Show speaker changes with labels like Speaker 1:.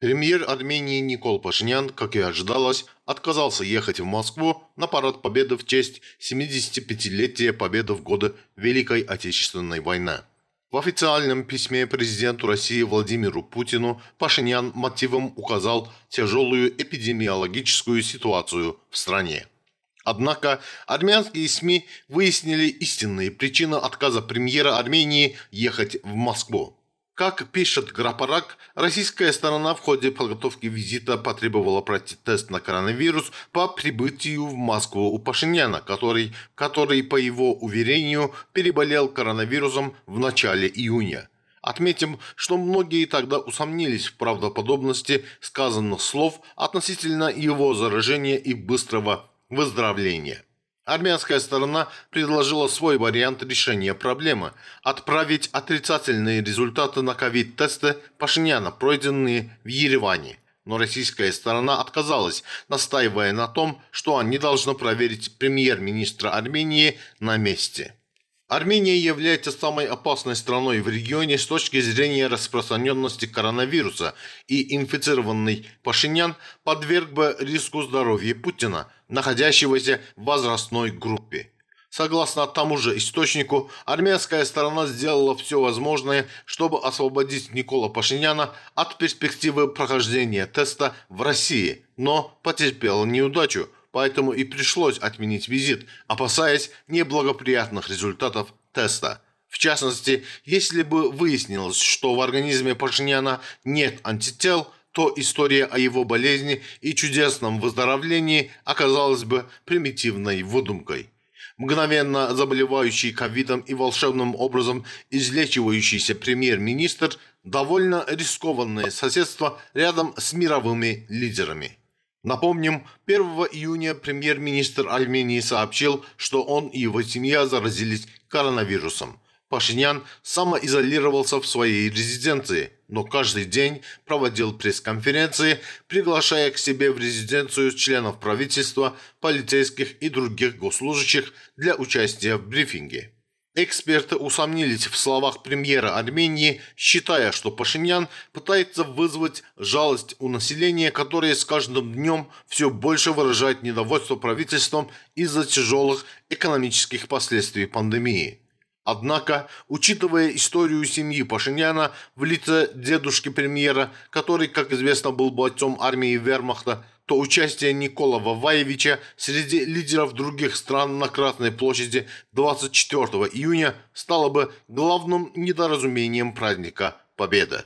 Speaker 1: Премьер Армении Никол Пашинян, как и ожидалось, отказался ехать в Москву на Парад Победы в честь 75-летия Победы в годы Великой Отечественной войны. В официальном письме президенту России Владимиру Путину Пашинян мотивом указал тяжелую эпидемиологическую ситуацию в стране. Однако армянские СМИ выяснили истинные причины отказа премьера Армении ехать в Москву. Как пишет Грапарак, российская сторона в ходе подготовки визита потребовала пройти тест на коронавирус по прибытию в Москву у Пашиняна, который, который по его уверению, переболел коронавирусом в начале июня. Отметим, что многие тогда усомнились в правдоподобности сказанных слов относительно его заражения и быстрого выздоровления. Армянская сторона предложила свой вариант решения проблемы – отправить отрицательные результаты на ковид-тесты Пашиняна, пройденные в Ереване. Но российская сторона отказалась, настаивая на том, что они должны проверить премьер-министра Армении на месте. Армения является самой опасной страной в регионе с точки зрения распространенности коронавируса, и инфицированный Пашинян подверг бы риску здоровья Путина, находящегося в возрастной группе. Согласно тому же источнику, армянская сторона сделала все возможное, чтобы освободить Никола Пашиняна от перспективы прохождения теста в России, но потерпела неудачу – поэтому и пришлось отменить визит, опасаясь неблагоприятных результатов теста. В частности, если бы выяснилось, что в организме Пашиняна нет антител, то история о его болезни и чудесном выздоровлении оказалась бы примитивной выдумкой. Мгновенно заболевающий ковидом и волшебным образом излечивающийся премьер-министр – довольно рискованное соседство рядом с мировыми лидерами. Напомним, 1 июня премьер-министр Армении сообщил, что он и его семья заразились коронавирусом. Пашинян самоизолировался в своей резиденции, но каждый день проводил пресс-конференции, приглашая к себе в резиденцию членов правительства, полицейских и других госслужащих для участия в брифинге. Эксперты усомнились в словах премьера Армении, считая, что Пашинян пытается вызвать жалость у населения, которое с каждым днем все больше выражает недовольство правительством из-за тяжелых экономических последствий пандемии. Однако, учитывая историю семьи Пашиняна в лице дедушки премьера, который, как известно, был бойцом армии вермахта, то участие Никола Ваваевича среди лидеров других стран на Красной площади 24 июня стало бы главным недоразумением праздника Победы.